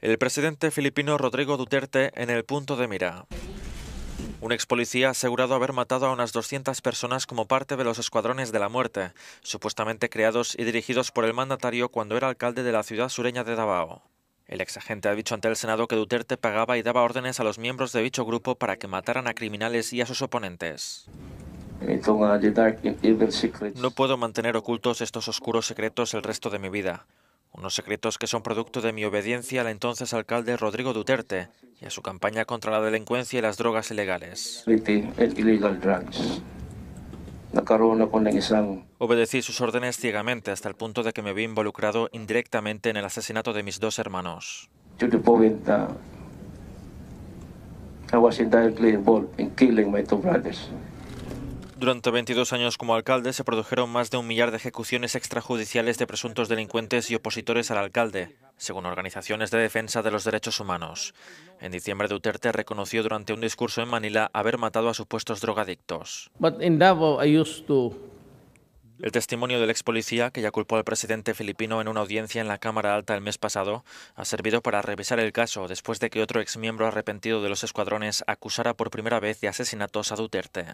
el presidente filipino Rodrigo Duterte en el punto de mira. Un ex policía ha asegurado haber matado a unas 200 personas como parte de los escuadrones de la muerte, supuestamente creados y dirigidos por el mandatario cuando era alcalde de la ciudad sureña de Davao. El ex agente ha dicho ante el Senado que Duterte pagaba y daba órdenes a los miembros de dicho grupo para que mataran a criminales y a sus oponentes. No puedo mantener ocultos estos oscuros secretos el resto de mi vida. Unos secretos que son producto de mi obediencia al entonces alcalde Rodrigo Duterte y a su campaña contra la delincuencia y las drogas ilegales. Obedecí sus órdenes ciegamente hasta el punto de que me vi involucrado indirectamente en el asesinato de mis dos hermanos. I in killing my two brothers. Durante 22 años como alcalde se produjeron más de un millar de ejecuciones extrajudiciales de presuntos delincuentes y opositores al alcalde, según organizaciones de defensa de los derechos humanos. En diciembre Duterte reconoció durante un discurso en Manila haber matado a supuestos drogadictos. El testimonio del ex policía, que ya culpó al presidente filipino en una audiencia en la Cámara Alta el mes pasado, ha servido para revisar el caso después de que otro ex miembro arrepentido de los escuadrones acusara por primera vez de asesinatos a Duterte.